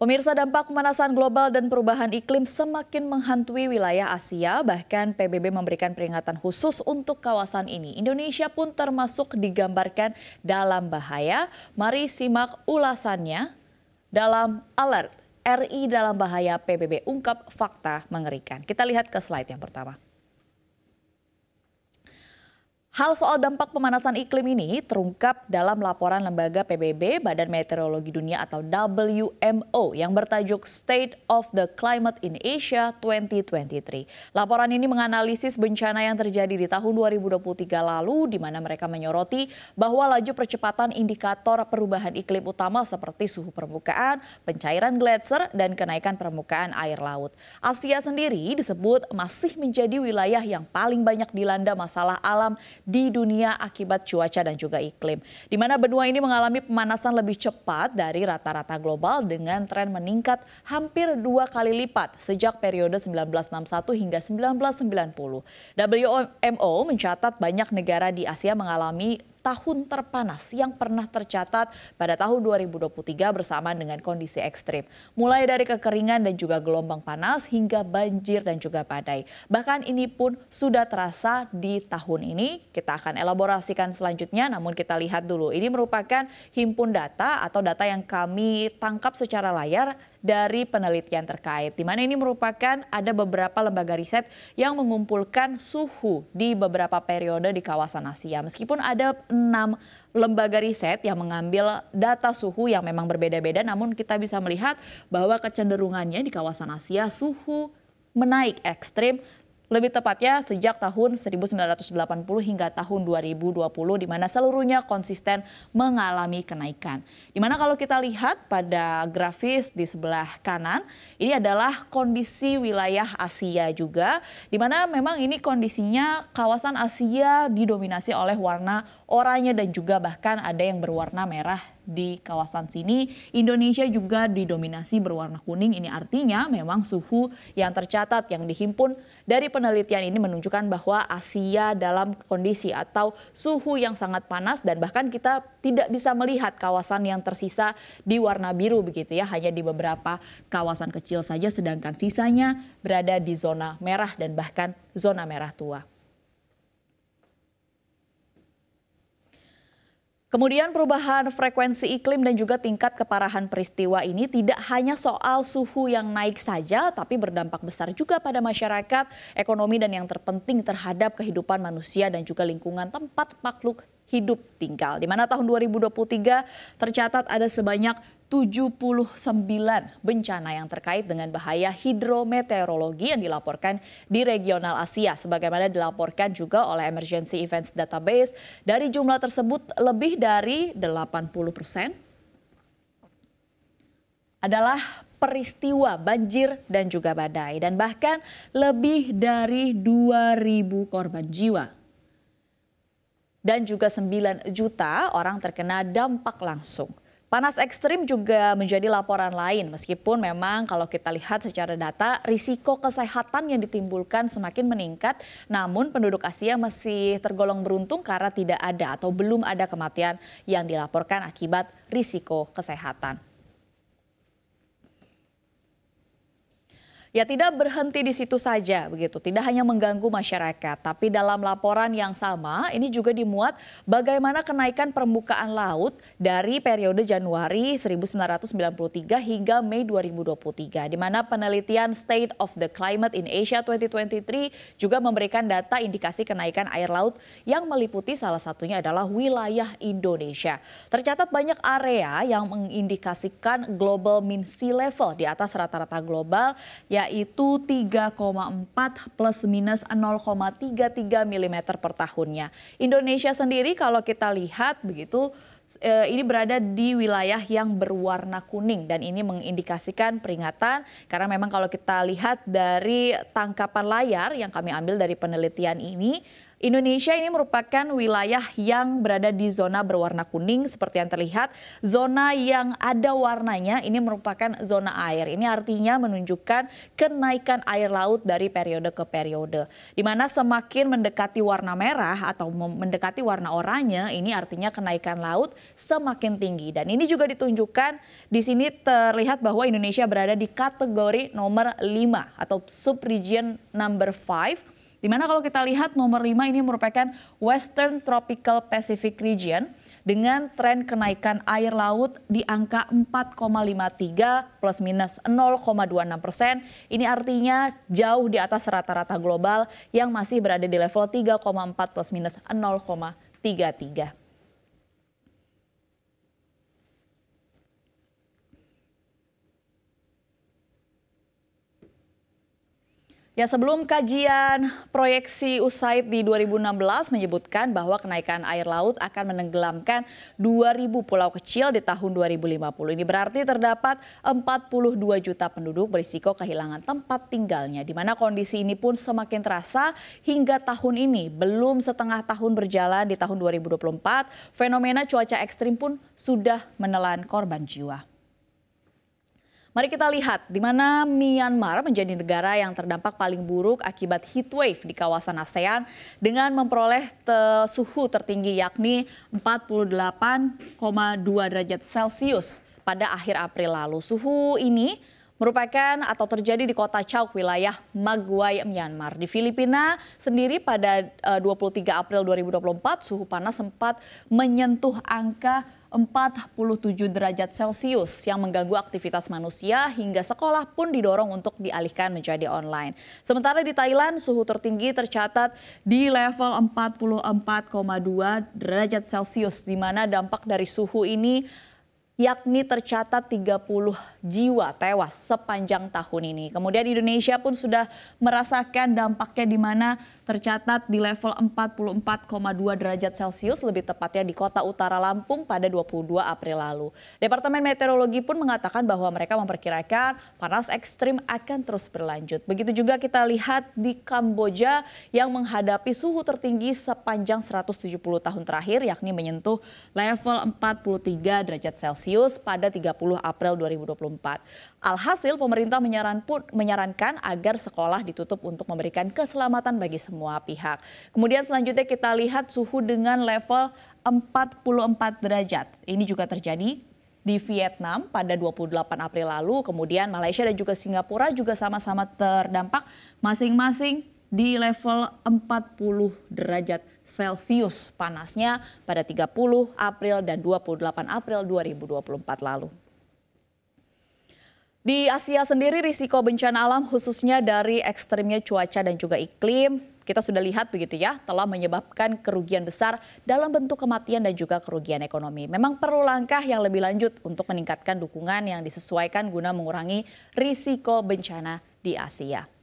Pemirsa dampak pemanasan global dan perubahan iklim semakin menghantui wilayah Asia, bahkan PBB memberikan peringatan khusus untuk kawasan ini. Indonesia pun termasuk digambarkan dalam bahaya. Mari simak ulasannya dalam alert RI dalam bahaya PBB ungkap fakta mengerikan. Kita lihat ke slide yang pertama. Hal soal dampak pemanasan iklim ini terungkap dalam laporan lembaga PBB Badan Meteorologi Dunia atau WMO yang bertajuk State of the Climate in Asia 2023. Laporan ini menganalisis bencana yang terjadi di tahun 2023 lalu di mana mereka menyoroti bahwa laju percepatan indikator perubahan iklim utama seperti suhu permukaan, pencairan gletser, dan kenaikan permukaan air laut. Asia sendiri disebut masih menjadi wilayah yang paling banyak dilanda masalah alam di dunia akibat cuaca dan juga iklim. Di mana benua ini mengalami pemanasan lebih cepat dari rata-rata global dengan tren meningkat hampir dua kali lipat sejak periode 1961 hingga 1990. WMO mencatat banyak negara di Asia mengalami tahun terpanas yang pernah tercatat pada tahun 2023 bersamaan dengan kondisi ekstrim. Mulai dari kekeringan dan juga gelombang panas hingga banjir dan juga badai. Bahkan ini pun sudah terasa di tahun ini. Kita akan elaborasikan selanjutnya namun kita lihat dulu. Ini merupakan himpun data atau data yang kami tangkap secara layar dari penelitian terkait. Di mana ini merupakan ada beberapa lembaga riset yang mengumpulkan suhu di beberapa periode di kawasan Asia. Meskipun ada enam lembaga riset yang mengambil data suhu yang memang berbeda-beda namun kita bisa melihat bahwa kecenderungannya di kawasan Asia suhu menaik ekstrim lebih tepatnya sejak tahun 1980 hingga tahun 2020 di mana seluruhnya konsisten mengalami kenaikan. Di mana kalau kita lihat pada grafis di sebelah kanan, ini adalah kondisi wilayah Asia juga di mana memang ini kondisinya kawasan Asia didominasi oleh warna oranye dan juga bahkan ada yang berwarna merah di kawasan sini. Indonesia juga didominasi berwarna kuning. Ini artinya memang suhu yang tercatat yang dihimpun dari penelitian ini menunjukkan bahwa Asia dalam kondisi atau suhu yang sangat panas dan bahkan kita tidak bisa melihat kawasan yang tersisa di warna biru begitu ya, hanya di beberapa kawasan kecil saja sedangkan sisanya berada di zona merah dan bahkan zona merah tua. Kemudian perubahan frekuensi iklim dan juga tingkat keparahan peristiwa ini tidak hanya soal suhu yang naik saja, tapi berdampak besar juga pada masyarakat, ekonomi, dan yang terpenting terhadap kehidupan manusia dan juga lingkungan tempat makhluk hidup tinggal. Di mana tahun 2023 tercatat ada sebanyak 79 bencana yang terkait dengan bahaya hidrometeorologi yang dilaporkan di regional Asia. Sebagaimana dilaporkan juga oleh Emergency Events Database, dari jumlah tersebut lebih dari 80 persen adalah peristiwa banjir dan juga badai dan bahkan lebih dari 2000 korban jiwa dan juga 9 juta orang terkena dampak langsung. Panas ekstrim juga menjadi laporan lain, meskipun memang kalau kita lihat secara data, risiko kesehatan yang ditimbulkan semakin meningkat, namun penduduk Asia masih tergolong beruntung karena tidak ada atau belum ada kematian yang dilaporkan akibat risiko kesehatan. Ya tidak berhenti di situ saja begitu, tidak hanya mengganggu masyarakat, tapi dalam laporan yang sama ini juga dimuat bagaimana kenaikan permukaan laut dari periode Januari 1993 hingga Mei 2023 di mana penelitian State of the Climate in Asia 2023 juga memberikan data indikasi kenaikan air laut yang meliputi salah satunya adalah wilayah Indonesia. Tercatat banyak area yang mengindikasikan global mean sea level di atas rata-rata global yang yaitu 3,4 plus minus 0,33 mm per tahunnya. Indonesia sendiri kalau kita lihat begitu eh, ini berada di wilayah yang berwarna kuning dan ini mengindikasikan peringatan karena memang kalau kita lihat dari tangkapan layar yang kami ambil dari penelitian ini Indonesia ini merupakan wilayah yang berada di zona berwarna kuning seperti yang terlihat. Zona yang ada warnanya ini merupakan zona air. Ini artinya menunjukkan kenaikan air laut dari periode ke periode. Di mana semakin mendekati warna merah atau mendekati warna oranye ini artinya kenaikan laut semakin tinggi. Dan ini juga ditunjukkan di sini terlihat bahwa Indonesia berada di kategori nomor 5 atau subregion number 5 Dimana kalau kita lihat nomor 5 ini merupakan Western Tropical Pacific Region dengan tren kenaikan air laut di angka 4,53 plus minus 0,26 persen. Ini artinya jauh di atas rata-rata global yang masih berada di level 3,4 plus minus 0,33. Ya sebelum kajian proyeksi USAID di 2016 menyebutkan bahwa kenaikan air laut akan menenggelamkan 2.000 pulau kecil di tahun 2050. Ini berarti terdapat 42 juta penduduk berisiko kehilangan tempat tinggalnya. Di mana kondisi ini pun semakin terasa hingga tahun ini. Belum setengah tahun berjalan di tahun 2024, fenomena cuaca ekstrim pun sudah menelan korban jiwa. Mari kita lihat di mana Myanmar menjadi negara yang terdampak paling buruk akibat heat wave di kawasan ASEAN dengan memperoleh te suhu tertinggi yakni 48,2 derajat Celcius pada akhir April lalu. Suhu ini merupakan atau terjadi di kota Chauk wilayah Maguay Myanmar. Di Filipina sendiri pada 23 eh, April 2024 suhu panas sempat menyentuh angka 47 derajat Celcius yang mengganggu aktivitas manusia hingga sekolah pun didorong untuk dialihkan menjadi online. Sementara di Thailand suhu tertinggi tercatat di level 44,2 derajat Celcius di mana dampak dari suhu ini yakni tercatat 30 jiwa tewas sepanjang tahun ini. Kemudian Indonesia pun sudah merasakan dampaknya di mana tercatat di level 44,2 derajat Celcius lebih tepatnya di kota utara Lampung pada 22 April lalu. Departemen Meteorologi pun mengatakan bahwa mereka memperkirakan panas ekstrim akan terus berlanjut. Begitu juga kita lihat di Kamboja yang menghadapi suhu tertinggi sepanjang 170 tahun terakhir yakni menyentuh level 43 derajat Celcius. Celcius pada 30 April 2024. Alhasil pemerintah menyaran pun, menyarankan agar sekolah ditutup untuk memberikan keselamatan bagi semua pihak. Kemudian selanjutnya kita lihat suhu dengan level 44 derajat. Ini juga terjadi di Vietnam pada 28 April lalu, kemudian Malaysia dan juga Singapura juga sama-sama terdampak masing-masing di level 40 derajat Celcius panasnya pada 30 April dan 28 April 2024 lalu. Di Asia sendiri risiko bencana alam khususnya dari ekstrimnya cuaca dan juga iklim kita sudah lihat begitu ya telah menyebabkan kerugian besar dalam bentuk kematian dan juga kerugian ekonomi. Memang perlu langkah yang lebih lanjut untuk meningkatkan dukungan yang disesuaikan guna mengurangi risiko bencana di Asia.